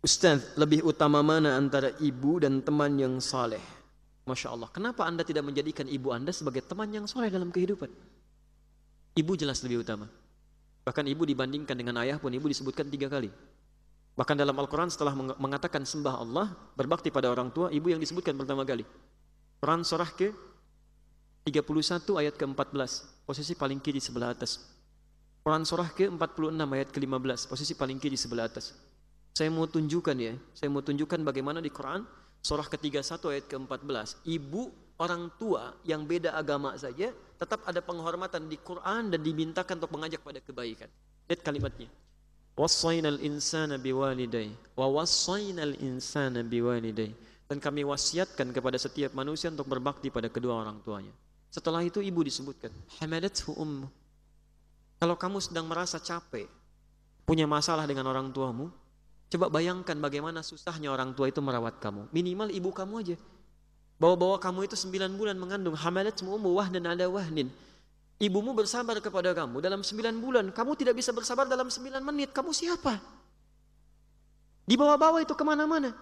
Ustaz, lebih utama mana antara ibu dan teman yang saleh? Masya Allah, kenapa Anda tidak menjadikan ibu Anda sebagai teman yang saleh dalam kehidupan? Ibu jelas lebih utama. Bahkan ibu dibandingkan dengan ayah pun ibu disebutkan tiga kali. Bahkan dalam Al-Quran setelah mengatakan sembah Allah, berbakti pada orang tua, ibu yang disebutkan pertama kali. Quran surah ke 31 ayat ke-14, posisi paling kiri sebelah atas. Quran surah ke-46 ayat ke-15, posisi paling kiri sebelah atas. Saya mau tunjukkan ya, saya mau tunjukkan bagaimana di Quran surah ke-31 ayat ke-14, ibu orang tua yang beda agama saja tetap ada penghormatan di Quran dan dimintakan untuk mengajak pada kebaikan. Lihat kalimatnya. Wassainal insana biwaliday wa wassainal insana biwaliday dan kami wasiatkan kepada setiap manusia untuk berbakti pada kedua orang tuanya. Setelah itu ibu disebutkan, hamadathu ummu. Kalau kamu sedang merasa capek, punya masalah dengan orang tuamu, Coba bayangkan bagaimana susahnya orang tua itu merawat kamu. Minimal ibu kamu aja. Bawa-bawa kamu itu sembilan bulan mengandung. Hamalat ummu wahnin ada wahnin. Ibumu bersabar kepada kamu dalam sembilan bulan. Kamu tidak bisa bersabar dalam sembilan menit. Kamu siapa? Dibawa-bawa itu kemana-mana.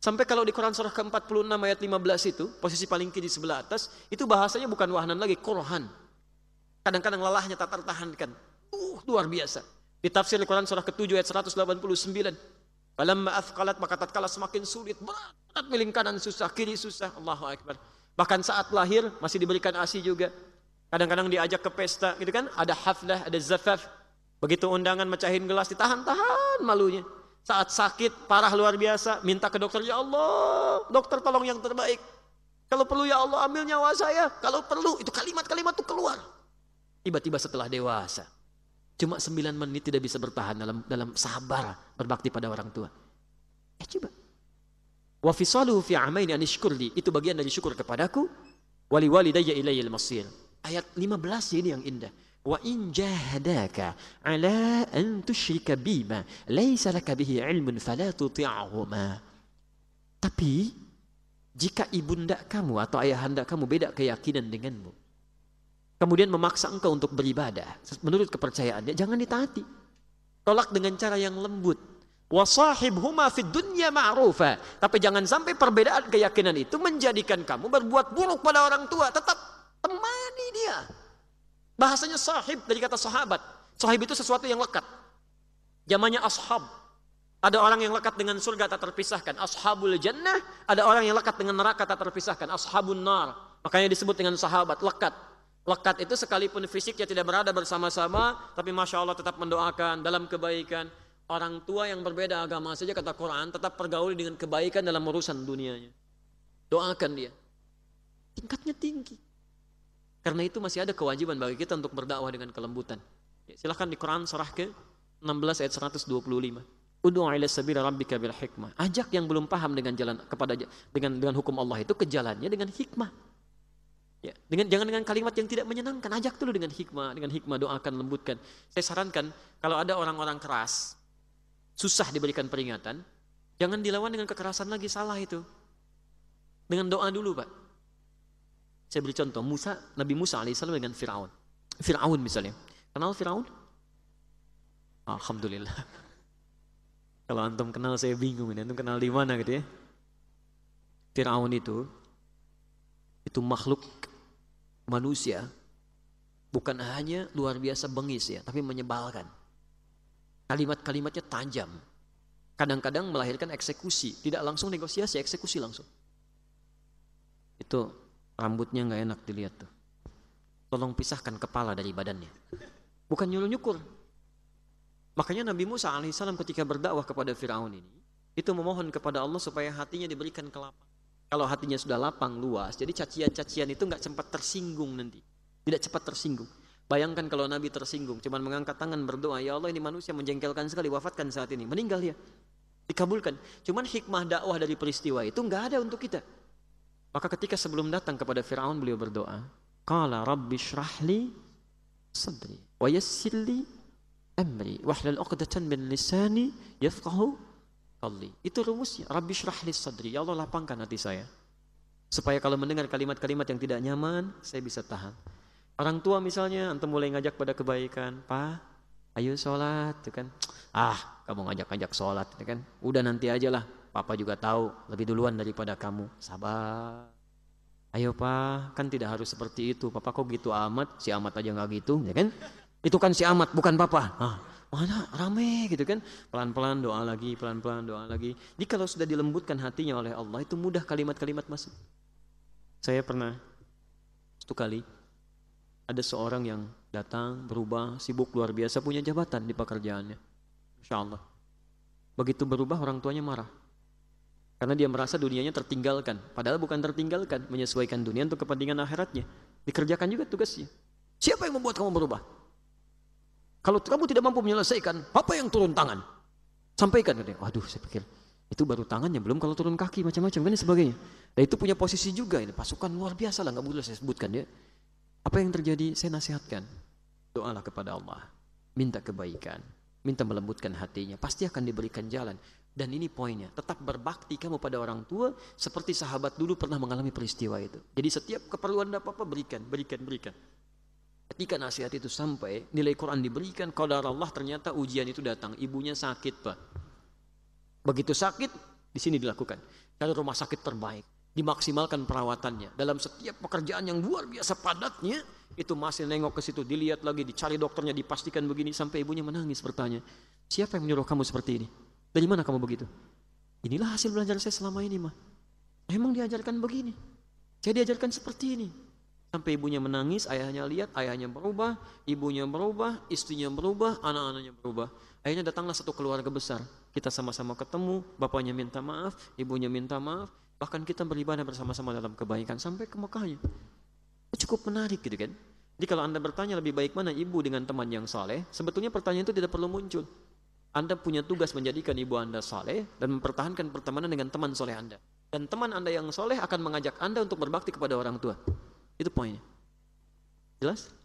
Sampai kalau di Quran surah ke-46 ayat 15 itu, posisi paling kiri sebelah atas, itu bahasanya bukan wahnan lagi, korohan. Kadang-kadang lelahnya tak tertahankan. Uh, luar biasa. Di tafsir di quran surah ke-7 ayat 189 maaf kalat, maka tatkala semakin sulit, berat, berat miling kanan susah, kiri susah, Allahu Akbar. Bahkan saat lahir masih diberikan ASI juga. Kadang-kadang diajak ke pesta gitu kan, ada haflah, ada zafaf. Begitu undangan mecahin gelas ditahan-tahan malunya. Saat sakit parah luar biasa, minta ke dokter, "Ya Allah, dokter tolong yang terbaik." Kalau perlu ya Allah ambil nyawa saya, kalau perlu itu kalimat-kalimat itu keluar. Tiba-tiba setelah dewasa, Cuma 9 menit tidak bisa bertahan dalam dalam sabar berbakti pada orang tua. Eh coba. Wa fisaluhu fi amaini an li. Itu bagian dari syukur kepadaku. Wali walidayya ilayil masir. Ayat 15 ya, ini yang indah. Wa in jahadaka ala an tusyrika bima laisa laka bihi ilmun fala tuti'huma. Tapi jika ibunda kamu atau ayahanda kamu beda keyakinan denganmu, kemudian memaksa engkau untuk beribadah menurut kepercayaannya jangan ditaati tolak dengan cara yang lembut wasahibhuma fid dunya ma'rufa tapi jangan sampai perbedaan keyakinan itu menjadikan kamu berbuat buruk pada orang tua tetap temani dia bahasanya sahib dari kata sahabat sahib itu sesuatu yang lekat zamannya ashab ada orang yang lekat dengan surga tak terpisahkan ashabul jannah ada orang yang lekat dengan neraka tak terpisahkan ashabun nar makanya disebut dengan sahabat lekat Lekat itu sekalipun fisiknya tidak berada bersama-sama, tapi masya Allah tetap mendoakan dalam kebaikan. Orang tua yang berbeda agama saja kata Quran tetap pergauli dengan kebaikan dalam urusan dunianya. Doakan dia. Tingkatnya tinggi. Karena itu masih ada kewajiban bagi kita untuk berdakwah dengan kelembutan. Ya, silahkan di Quran surah ke 16 ayat 125. Udu ila sabila rabbika bil hikmah. Ajak yang belum paham dengan jalan kepada dengan dengan hukum Allah itu ke jalannya dengan hikmah. Ya, dengan jangan dengan kalimat yang tidak menyenangkan, ajak dulu dengan hikmah, dengan hikmah doakan lembutkan. Saya sarankan kalau ada orang-orang keras, susah diberikan peringatan, jangan dilawan dengan kekerasan lagi salah itu. Dengan doa dulu, Pak. Saya beri contoh Musa, Nabi Musa alaihissalam dengan Firaun. Firaun misalnya. Kenal Firaun? Alhamdulillah. Kalau antum kenal saya bingung ini, antum kenal di mana gitu ya. Firaun itu itu makhluk manusia bukan hanya luar biasa bengis ya, tapi menyebalkan. Kalimat-kalimatnya tajam. Kadang-kadang melahirkan eksekusi, tidak langsung negosiasi, eksekusi langsung. Itu rambutnya nggak enak dilihat tuh. Tolong pisahkan kepala dari badannya. Bukan nyuruh nyukur. Makanya Nabi Musa alaihissalam ketika berdakwah kepada Firaun ini, itu memohon kepada Allah supaya hatinya diberikan kelapa. Kalau hatinya sudah lapang, luas, jadi cacian-cacian itu nggak cepat tersinggung nanti. Tidak cepat tersinggung. Bayangkan kalau Nabi tersinggung, cuman mengangkat tangan berdoa, ya Allah ini manusia menjengkelkan sekali, wafatkan saat ini. Meninggal ya, Dikabulkan. Cuman hikmah dakwah dari peristiwa itu nggak ada untuk kita. Maka ketika sebelum datang kepada Fir'aun beliau berdoa, Qala Rabbi syrahli sadri wa yassirli amri wahlal uqdatan min lisani yafqahu fadli. Itu rumusnya. Rabbi syrahli sadri. Ya Allah lapangkan hati saya. Supaya kalau mendengar kalimat-kalimat yang tidak nyaman, saya bisa tahan. Orang tua misalnya, antum mulai ngajak pada kebaikan. Pak, ayo sholat. Itu kan. Ah, kamu ngajak-ngajak sholat. Itu kan. Udah nanti aja lah. Papa juga tahu lebih duluan daripada kamu. Sabar. Ayo pak, kan tidak harus seperti itu. Papa kok gitu amat, si amat aja nggak gitu, ya kan? Itu kan si amat, bukan papa. Ah, mana rame gitu kan pelan-pelan doa lagi pelan-pelan doa lagi jadi kalau sudah dilembutkan hatinya oleh Allah itu mudah kalimat-kalimat masuk saya pernah satu kali ada seorang yang datang berubah sibuk luar biasa punya jabatan di pekerjaannya Insya Allah begitu berubah orang tuanya marah karena dia merasa dunianya tertinggalkan padahal bukan tertinggalkan menyesuaikan dunia untuk kepentingan akhiratnya dikerjakan juga tugasnya siapa yang membuat kamu berubah kalau kamu tidak mampu menyelesaikan, apa yang turun tangan? Sampaikan katanya. Waduh, saya pikir itu baru tangannya belum kalau turun kaki macam-macam kan dan sebagainya. Dan nah, itu punya posisi juga ini pasukan luar biasa lah nggak boleh saya sebutkan ya. Apa yang terjadi? Saya nasihatkan. Doalah kepada Allah. Minta kebaikan. Minta melembutkan hatinya. Pasti akan diberikan jalan. Dan ini poinnya, tetap berbakti kamu pada orang tua seperti sahabat dulu pernah mengalami peristiwa itu. Jadi setiap keperluan apa-apa berikan, berikan, berikan. Ketika nasihat itu sampai, nilai Quran diberikan, kalau Allah ternyata ujian itu datang. Ibunya sakit, Pak. Begitu sakit, di sini dilakukan. kalau rumah sakit terbaik, dimaksimalkan perawatannya. Dalam setiap pekerjaan yang luar biasa padatnya, itu masih nengok ke situ, dilihat lagi, dicari dokternya, dipastikan begini sampai ibunya menangis bertanya, "Siapa yang menyuruh kamu seperti ini? Dari mana kamu begitu?" Inilah hasil belajar saya selama ini, mah. Emang diajarkan begini. Saya diajarkan seperti ini. Sampai ibunya menangis, ayahnya lihat, ayahnya berubah, ibunya berubah, istrinya berubah, anak-anaknya berubah. Akhirnya datanglah satu keluarga besar. Kita sama-sama ketemu, bapaknya minta maaf, ibunya minta maaf, bahkan kita beribadah bersama-sama dalam kebaikan sampai ke Mekahnya. Cukup menarik gitu kan. Jadi kalau Anda bertanya lebih baik mana ibu dengan teman yang saleh, sebetulnya pertanyaan itu tidak perlu muncul. Anda punya tugas menjadikan ibu Anda saleh dan mempertahankan pertemanan dengan teman saleh Anda. Dan teman Anda yang soleh akan mengajak Anda untuk berbakti kepada orang tua. Itu poinnya. Jelas?